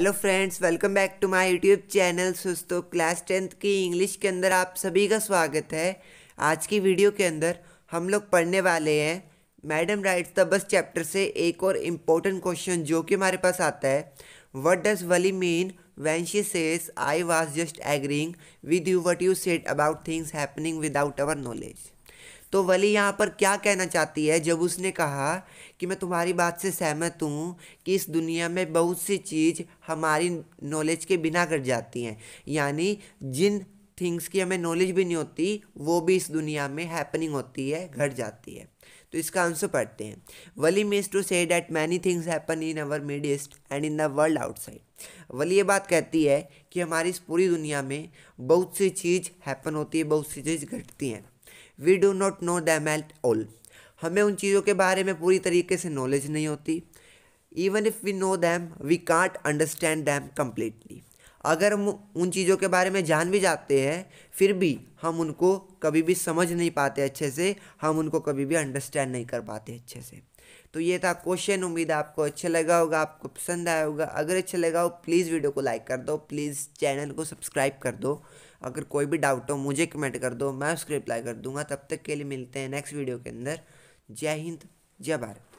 hello friends welcome back to my YouTube channel सुस्तो class tenth की English के अंदर आप सभी का स्वागत है आज की वीडियो के अंदर हम लोग पढ़ने वाले हैं madam rides the bus chapter से एक और इम्पोर्टेंट क्वेश्चन जो कि हमारे पास आता है what does Valli mean when she says I was just agreeing with you what you said about things happening without our knowledge तो वली यहाँ पर क्या कहना चाहती है जब उसने कहा कि मैं तुम्हारी बात से सहमत हूँ कि इस दुनिया में बहुत सी चीज़ हमारी नॉलेज के बिना कर जाती हैं यानी जिन थिंग्स की हमें नॉलेज भी नहीं होती वो भी इस दुनिया में हैपनिंग होती है घट जाती है तो इसका आंसर पढ़ते हैं Valli means to say that many things happen in our midst and in the world outside Valli ये बात कहती है कि हमारी इस पूरी दुनिया में बहुत सी चीज़ हैपन होती है बहुत सी चीज़ घटती हैं we do not know them at all हमें उन चीज़ों के बारे में पूरी तरीके से नॉलेज नहीं होती even if we know them we can't understand them completely अगर हम उन चीज़ों के बारे में जान भी जाते हैं फिर भी हम उनको कभी भी समझ नहीं पाते अच्छे से हम उनको कभी भी अंडरस्टैंड नहीं कर पाते अच्छे से तो ये था क्वेश्चन उम्मीद आपको अच्छा लगा होगा आपको पसंद आया होगा अगर अच्छा लगा हो प्लीज़ वीडियो को लाइक कर दो प्लीज़ चैनल को सब्सक्राइब कर दो अगर कोई भी डाउट हो मुझे कमेंट कर दो मैं उसको रिप्लाई कर दूंगा तब तक के लिए मिलते हैं नेक्स्ट वीडियो के अंदर जय हिंद जय भारत